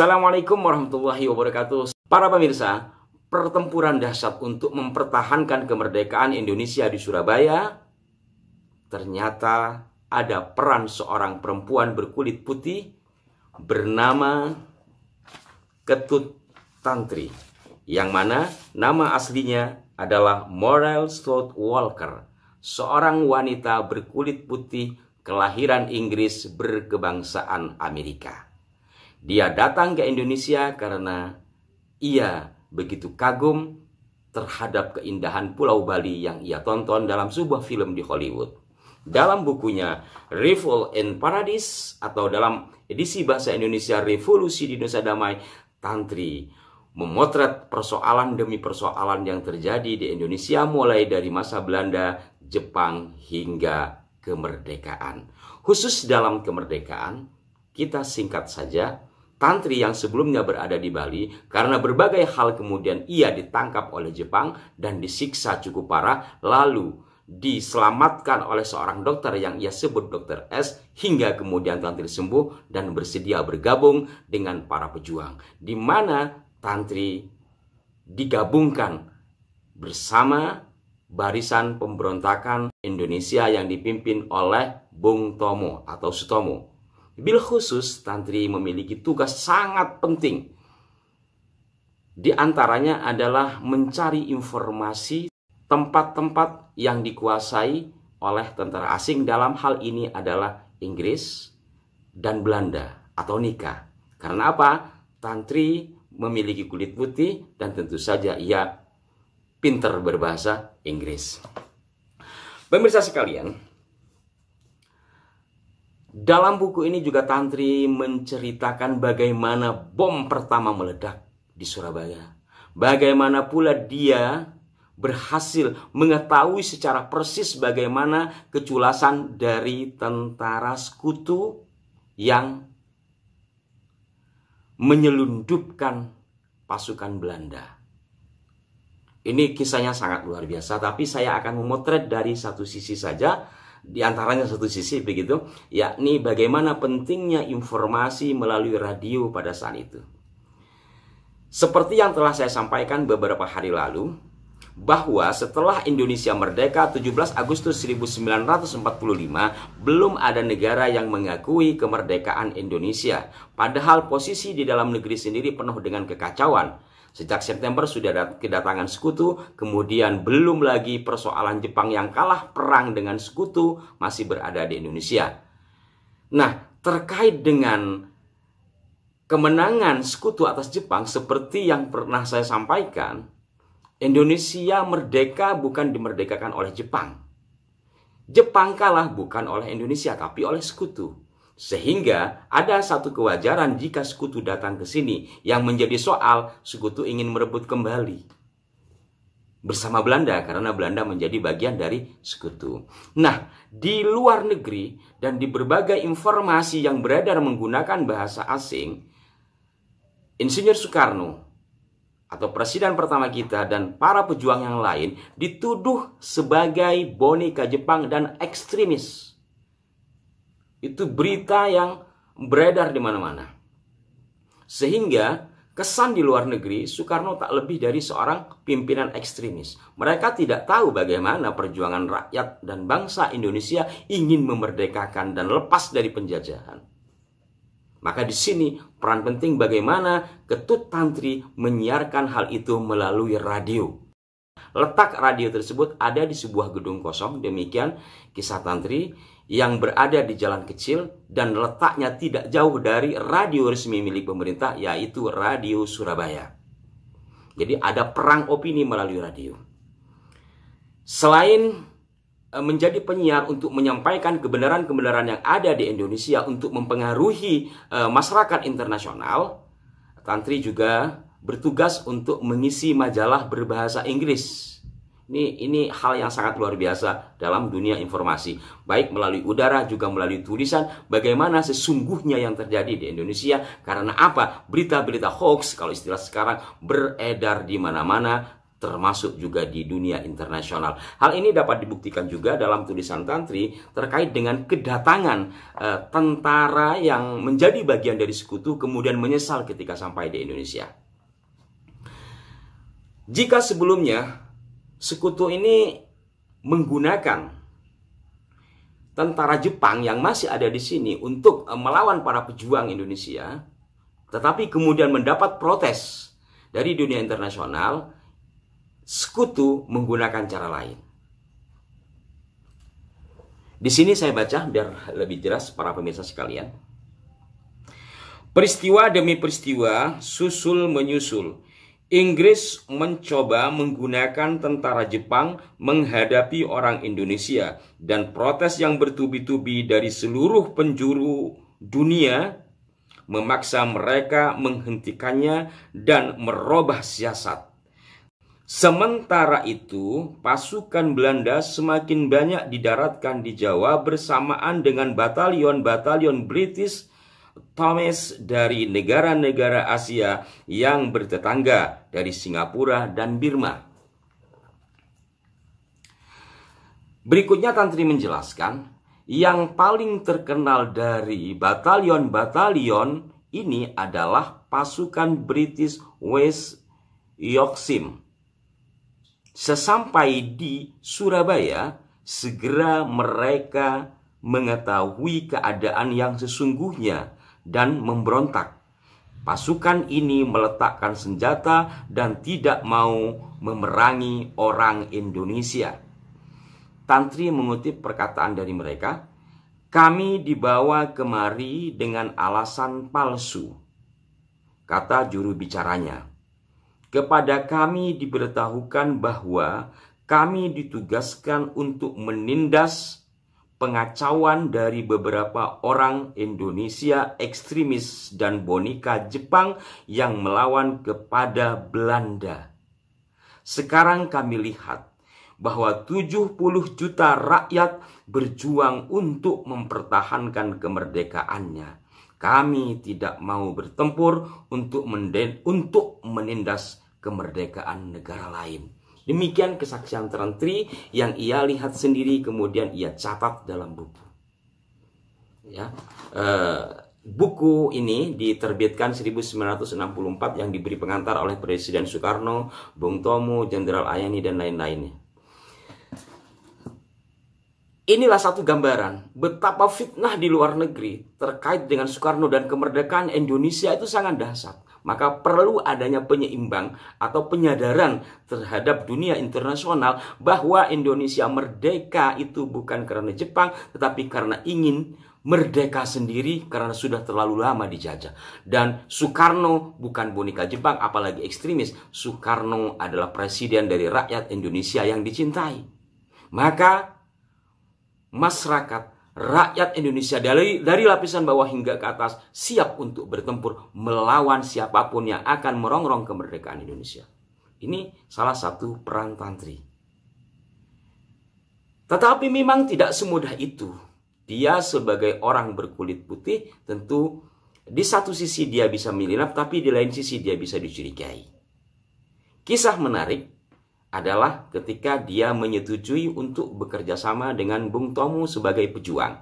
Assalamualaikum warahmatullahi wabarakatuh. Para pemirsa, pertempuran dahsyat untuk mempertahankan kemerdekaan Indonesia di Surabaya ternyata ada peran seorang perempuan berkulit putih bernama Ketut Tantri yang mana nama aslinya adalah Morel Stout Walker, seorang wanita berkulit putih kelahiran Inggris berkebangsaan Amerika. Dia datang ke Indonesia karena ia begitu kagum terhadap keindahan Pulau Bali yang ia tonton dalam sebuah film di Hollywood. Dalam bukunya Revol in Paradise atau dalam edisi bahasa Indonesia Revolusi di Nusa Damai, Tantri memotret persoalan demi persoalan yang terjadi di Indonesia mulai dari masa Belanda, Jepang hingga kemerdekaan. Khusus dalam kemerdekaan, kita singkat saja Tantri yang sebelumnya berada di Bali karena berbagai hal kemudian ia ditangkap oleh Jepang dan disiksa cukup parah lalu diselamatkan oleh seorang dokter yang ia sebut dokter S hingga kemudian Tantri sembuh dan bersedia bergabung dengan para pejuang di mana Tantri digabungkan bersama barisan pemberontakan Indonesia yang dipimpin oleh Bung Tomo atau Sutomo Bil khusus, tantri memiliki tugas sangat penting. Di antaranya adalah mencari informasi tempat-tempat yang dikuasai oleh tentara asing dalam hal ini adalah Inggris dan Belanda atau Nika. Karena apa? Tantri memiliki kulit putih dan tentu saja ia pinter berbahasa Inggris. Pemirsa sekalian, dalam buku ini juga Tantri menceritakan bagaimana bom pertama meledak di Surabaya. Bagaimana pula dia berhasil mengetahui secara persis bagaimana keculasan dari tentara sekutu yang menyelundupkan pasukan Belanda. Ini kisahnya sangat luar biasa, tapi saya akan memotret dari satu sisi saja di antaranya satu sisi begitu, yakni bagaimana pentingnya informasi melalui radio pada saat itu. Seperti yang telah saya sampaikan beberapa hari lalu, bahwa setelah Indonesia merdeka 17 Agustus 1945 belum ada negara yang mengakui kemerdekaan Indonesia padahal posisi di dalam negeri sendiri penuh dengan kekacauan Sejak September sudah kedatangan sekutu, kemudian belum lagi persoalan Jepang yang kalah perang dengan sekutu masih berada di Indonesia. Nah, terkait dengan kemenangan sekutu atas Jepang seperti yang pernah saya sampaikan, Indonesia merdeka bukan dimerdekakan oleh Jepang. Jepang kalah bukan oleh Indonesia tapi oleh sekutu. Sehingga ada satu kewajaran jika sekutu datang ke sini yang menjadi soal sekutu ingin merebut kembali bersama Belanda karena Belanda menjadi bagian dari sekutu. Nah, di luar negeri dan di berbagai informasi yang beredar menggunakan bahasa asing, Insinyur Soekarno atau presiden pertama kita dan para pejuang yang lain dituduh sebagai boneka Jepang dan ekstremis. Itu berita yang beredar di mana-mana. Sehingga kesan di luar negeri Soekarno tak lebih dari seorang pimpinan ekstremis. Mereka tidak tahu bagaimana perjuangan rakyat dan bangsa Indonesia ingin memerdekakan dan lepas dari penjajahan. Maka di sini peran penting bagaimana Ketut Tantri menyiarkan hal itu melalui radio. Letak radio tersebut ada di sebuah gedung kosong, demikian kisah Tantri yang berada di jalan kecil dan letaknya tidak jauh dari radio resmi milik pemerintah yaitu Radio Surabaya. Jadi ada perang opini melalui radio. Selain e, menjadi penyiar untuk menyampaikan kebenaran-kebenaran yang ada di Indonesia untuk mempengaruhi e, masyarakat internasional, Tantri juga bertugas untuk mengisi majalah berbahasa Inggris ini, ini hal yang sangat luar biasa dalam dunia informasi. Baik melalui udara juga melalui tulisan. Bagaimana sesungguhnya yang terjadi di Indonesia. Karena apa? Berita-berita hoax kalau istilah sekarang beredar di mana-mana termasuk juga di dunia internasional. Hal ini dapat dibuktikan juga dalam tulisan Tantri terkait dengan kedatangan e, tentara yang menjadi bagian dari sekutu kemudian menyesal ketika sampai di Indonesia. Jika sebelumnya sekutu ini menggunakan tentara Jepang yang masih ada di sini untuk eh, melawan para pejuang Indonesia, tetapi kemudian mendapat protes dari dunia internasional, sekutu menggunakan cara lain. Di sini saya baca biar lebih jelas para pemirsa sekalian. Peristiwa demi peristiwa, susul menyusul Inggris mencoba menggunakan tentara Jepang menghadapi orang Indonesia dan protes yang bertubi-tubi dari seluruh penjuru dunia memaksa mereka menghentikannya dan merubah siasat. Sementara itu, pasukan Belanda semakin banyak didaratkan di Jawa bersamaan dengan batalion-batalion British Thomas dari negara-negara Asia yang bertetangga dari Singapura dan Birma. Berikutnya Tantri menjelaskan, yang paling terkenal dari batalion-batalion ini adalah pasukan British West Yorkshire. Sesampai di Surabaya, segera mereka mengetahui keadaan yang sesungguhnya dan memberontak. Pasukan ini meletakkan senjata dan tidak mau memerangi orang Indonesia. Tantri mengutip perkataan dari mereka, "Kami dibawa kemari dengan alasan palsu," kata juru bicaranya. Kepada kami diberitahukan bahwa kami ditugaskan untuk menindas pengacauan dari beberapa orang Indonesia ekstremis dan bonika Jepang yang melawan kepada Belanda. Sekarang kami lihat bahwa 70 juta rakyat berjuang untuk mempertahankan kemerdekaannya. Kami tidak mau bertempur untuk, untuk menindas kemerdekaan negara lain. Demikian kesaksian terentri yang ia lihat sendiri kemudian ia catat dalam buku. Ya, e, buku ini diterbitkan 1964 yang diberi pengantar oleh Presiden Soekarno, Bung Tomo, Jenderal Ayani dan lain-lainnya. Inilah satu gambaran betapa fitnah di luar negeri terkait dengan Soekarno dan kemerdekaan Indonesia itu sangat dahsyat maka perlu adanya penyeimbang atau penyadaran terhadap dunia internasional bahwa Indonesia merdeka itu bukan karena Jepang tetapi karena ingin merdeka sendiri karena sudah terlalu lama dijajah. Dan Soekarno bukan boneka Jepang apalagi ekstremis. Soekarno adalah presiden dari rakyat Indonesia yang dicintai. Maka masyarakat rakyat Indonesia dari dari lapisan bawah hingga ke atas siap untuk bertempur melawan siapapun yang akan merongrong kemerdekaan Indonesia. Ini salah satu peran tantri. Tetapi memang tidak semudah itu. Dia sebagai orang berkulit putih tentu di satu sisi dia bisa menyelinap tapi di lain sisi dia bisa dicurigai. Kisah menarik adalah ketika dia menyetujui untuk bekerja sama dengan Bung Tomo sebagai pejuang.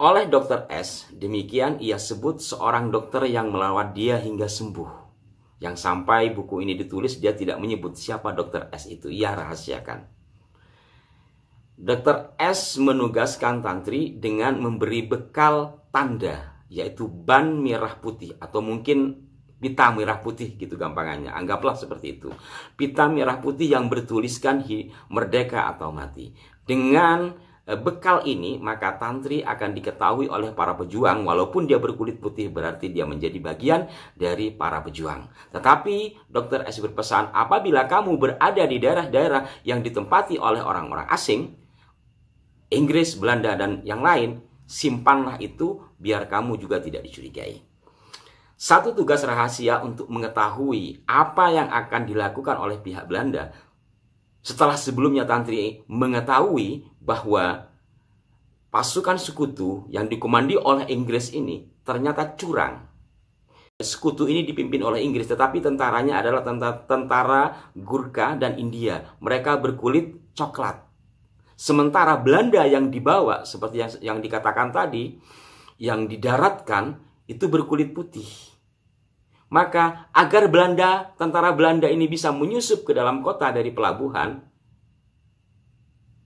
Oleh Dr. S, demikian ia sebut seorang dokter yang melawat dia hingga sembuh. Yang sampai buku ini ditulis dia tidak menyebut siapa Dr. S itu, ia rahasiakan. Dr. S menugaskan tantri dengan memberi bekal tanda, yaitu ban merah putih atau mungkin pita merah putih gitu gampangannya. Anggaplah seperti itu. Pita merah putih yang bertuliskan merdeka atau mati. Dengan eh, bekal ini maka tantri akan diketahui oleh para pejuang walaupun dia berkulit putih berarti dia menjadi bagian dari para pejuang. Tetapi dokter S berpesan apabila kamu berada di daerah-daerah yang ditempati oleh orang-orang asing Inggris, Belanda dan yang lain simpanlah itu biar kamu juga tidak dicurigai. Satu tugas rahasia untuk mengetahui apa yang akan dilakukan oleh pihak Belanda setelah sebelumnya Tantri mengetahui bahwa pasukan sekutu yang dikomandi oleh Inggris ini ternyata curang. Sekutu ini dipimpin oleh Inggris, tetapi tentaranya adalah tentara, Gurkha dan India. Mereka berkulit coklat. Sementara Belanda yang dibawa, seperti yang, yang dikatakan tadi, yang didaratkan itu berkulit putih. Maka agar Belanda, tentara Belanda ini bisa menyusup ke dalam kota dari pelabuhan,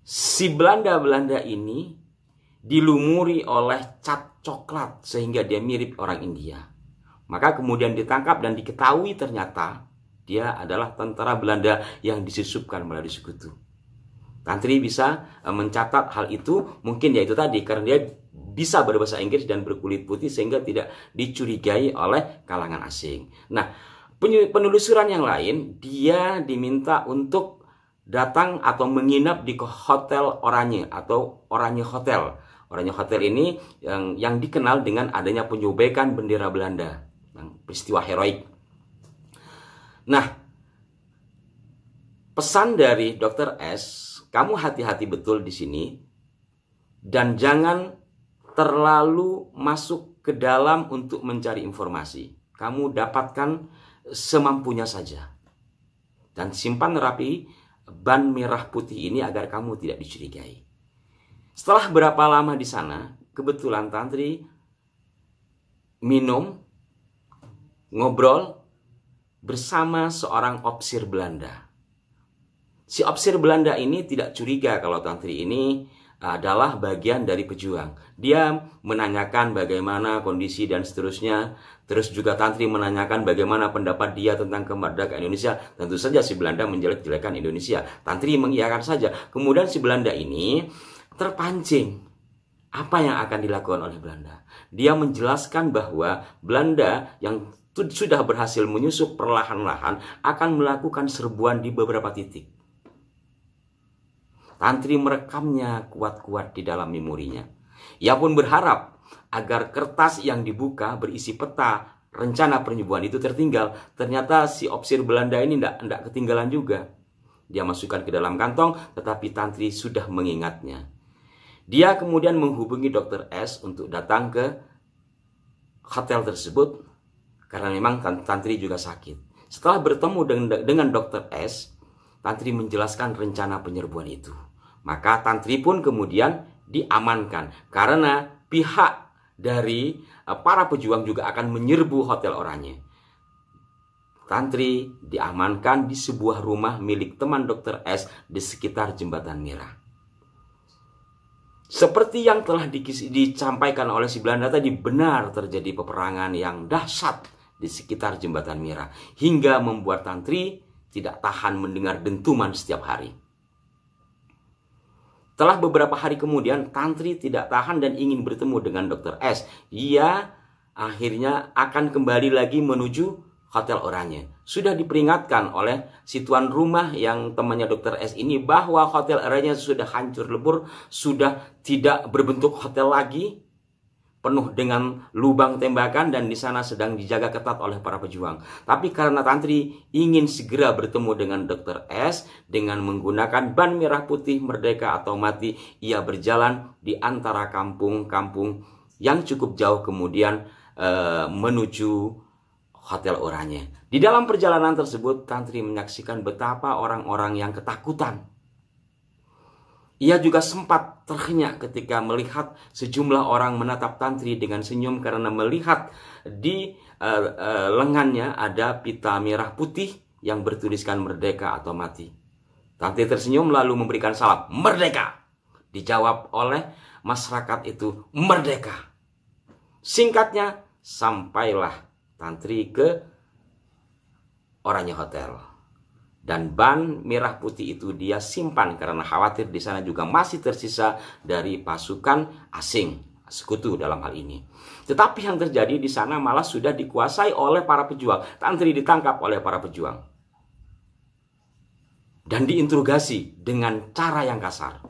si Belanda-Belanda ini dilumuri oleh cat coklat sehingga dia mirip orang India. Maka kemudian ditangkap dan diketahui ternyata dia adalah tentara Belanda yang disusupkan melalui sekutu. Tantri bisa eh, mencatat hal itu mungkin ya itu tadi karena dia bisa berbahasa Inggris dan berkulit putih sehingga tidak dicurigai oleh kalangan asing. Nah, penelusuran yang lain dia diminta untuk datang atau menginap di hotel Oranye atau Oranye Hotel. Oranye Hotel ini yang, yang dikenal dengan adanya penyobekan bendera Belanda, yang peristiwa heroik. Nah, pesan dari Dr. S, kamu hati-hati betul di sini dan jangan terlalu masuk ke dalam untuk mencari informasi. Kamu dapatkan semampunya saja. Dan simpan rapi ban merah putih ini agar kamu tidak dicurigai. Setelah berapa lama di sana, kebetulan tantri minum, ngobrol bersama seorang opsir Belanda. Si opsir Belanda ini tidak curiga kalau tantri ini adalah bagian dari pejuang. Dia menanyakan bagaimana kondisi dan seterusnya. Terus juga Tantri menanyakan bagaimana pendapat dia tentang kemerdekaan Indonesia. Tentu saja si Belanda menjelek-jelekan Indonesia. Tantri mengiyakan saja. Kemudian si Belanda ini terpancing. Apa yang akan dilakukan oleh Belanda? Dia menjelaskan bahwa Belanda yang sudah berhasil menyusup perlahan-lahan akan melakukan serbuan di beberapa titik Tantri merekamnya kuat-kuat di dalam memorinya. Ia pun berharap agar kertas yang dibuka berisi peta rencana penyembuhan itu tertinggal. Ternyata si opsir Belanda ini tidak ketinggalan juga. Dia masukkan ke dalam kantong, tetapi Tantri sudah mengingatnya. Dia kemudian menghubungi Dr. S untuk datang ke hotel tersebut karena memang kan Tantri juga sakit. Setelah bertemu dengan, dengan dokter S, Tantri menjelaskan rencana penyerbuan itu. Maka tantri pun kemudian diamankan karena pihak dari eh, para pejuang juga akan menyerbu hotel orangnya. Tantri diamankan di sebuah rumah milik teman dokter S di sekitar jembatan Merah. Seperti yang telah dicampaikan oleh si Belanda tadi, benar terjadi peperangan yang dahsyat di sekitar jembatan Merah hingga membuat tantri tidak tahan mendengar dentuman setiap hari. Setelah beberapa hari kemudian, Tantri tidak tahan dan ingin bertemu dengan Dr. S. Ia akhirnya akan kembali lagi menuju hotel oranye. Sudah diperingatkan oleh si tuan rumah yang temannya Dr. S ini bahwa hotel oranye sudah hancur lebur, sudah tidak berbentuk hotel lagi, penuh dengan lubang tembakan dan di sana sedang dijaga ketat oleh para pejuang. Tapi karena Tantri ingin segera bertemu dengan Dr. S dengan menggunakan ban merah putih merdeka atau mati, ia berjalan di antara kampung-kampung yang cukup jauh kemudian e, menuju Hotel orangnya. Di dalam perjalanan tersebut, Tantri menyaksikan betapa orang-orang yang ketakutan ia juga sempat terhenyak ketika melihat sejumlah orang menatap tantri dengan senyum karena melihat di uh, uh, lengannya ada pita merah putih yang bertuliskan merdeka atau mati. Tantri tersenyum lalu memberikan salam merdeka. Dijawab oleh masyarakat itu merdeka. Singkatnya sampailah tantri ke orangnya hotel dan ban merah putih itu dia simpan karena khawatir di sana juga masih tersisa dari pasukan asing sekutu dalam hal ini. Tetapi yang terjadi di sana malah sudah dikuasai oleh para pejuang. Tantri ditangkap oleh para pejuang. Dan diinterogasi dengan cara yang kasar.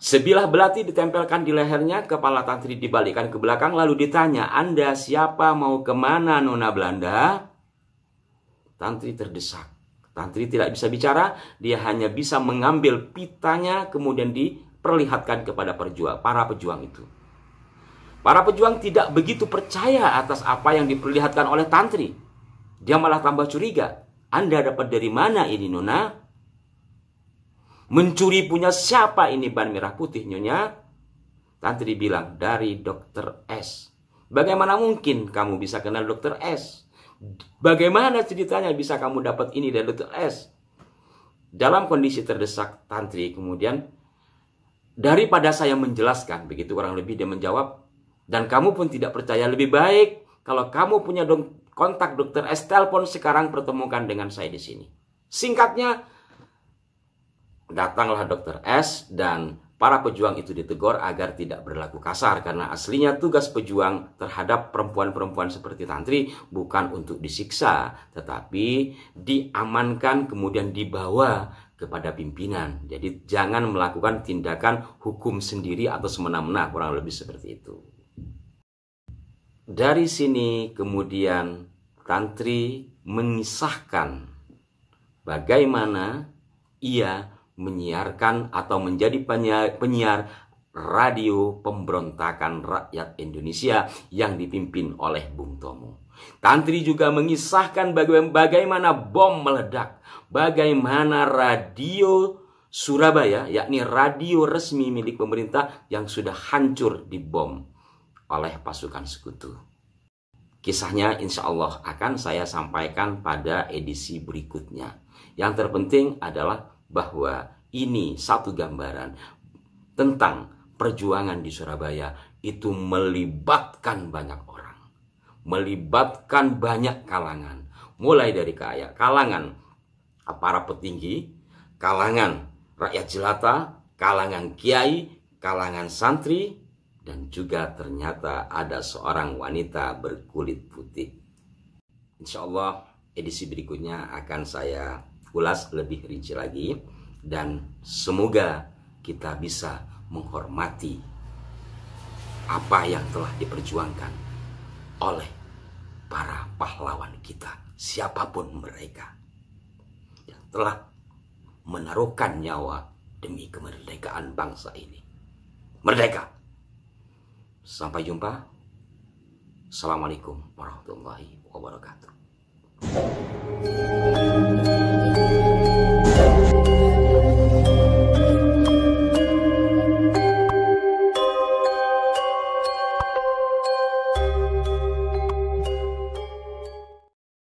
Sebilah belati ditempelkan di lehernya, kepala tantri dibalikkan ke belakang, lalu ditanya, Anda siapa mau kemana Nona Belanda? Tantri terdesak Tantri tidak bisa bicara, dia hanya bisa mengambil pitanya kemudian diperlihatkan kepada perjuang, para pejuang itu. Para pejuang tidak begitu percaya atas apa yang diperlihatkan oleh Tantri. Dia malah tambah curiga. Anda dapat dari mana ini Nona? Mencuri punya siapa ini ban merah putih Nyonya? Tantri bilang dari dokter S. Bagaimana mungkin kamu bisa kenal dokter S? Bagaimana ceritanya bisa kamu dapat ini dari Dr. S? Dalam kondisi terdesak tantri kemudian daripada saya menjelaskan begitu kurang lebih dia menjawab dan kamu pun tidak percaya lebih baik kalau kamu punya dong kontak dokter S telepon sekarang pertemukan dengan saya di sini. Singkatnya datanglah dokter S dan Para pejuang itu ditegur agar tidak berlaku kasar karena aslinya tugas pejuang terhadap perempuan-perempuan seperti tantri bukan untuk disiksa, tetapi diamankan kemudian dibawa kepada pimpinan. Jadi jangan melakukan tindakan hukum sendiri atau semena-mena, kurang lebih seperti itu. Dari sini kemudian tantri mengisahkan bagaimana ia menyiarkan atau menjadi penyiar, penyiar Radio Pemberontakan Rakyat Indonesia yang dipimpin oleh Bung Tomo. Tantri juga mengisahkan bagaimana bom meledak, bagaimana radio Surabaya, yakni radio resmi milik pemerintah yang sudah hancur dibom oleh pasukan sekutu. Kisahnya insya Allah akan saya sampaikan pada edisi berikutnya. Yang terpenting adalah bahwa ini satu gambaran tentang perjuangan di Surabaya itu melibatkan banyak orang, melibatkan banyak kalangan, mulai dari kaya, kalangan para petinggi, kalangan rakyat jelata, kalangan kiai, kalangan santri, dan juga ternyata ada seorang wanita berkulit putih. Insya Allah edisi berikutnya akan saya ulas lebih rinci lagi dan semoga kita bisa menghormati apa yang telah diperjuangkan oleh para pahlawan kita siapapun mereka yang telah menaruhkan nyawa demi kemerdekaan bangsa ini. Merdeka! Sampai jumpa. Assalamualaikum warahmatullahi wabarakatuh.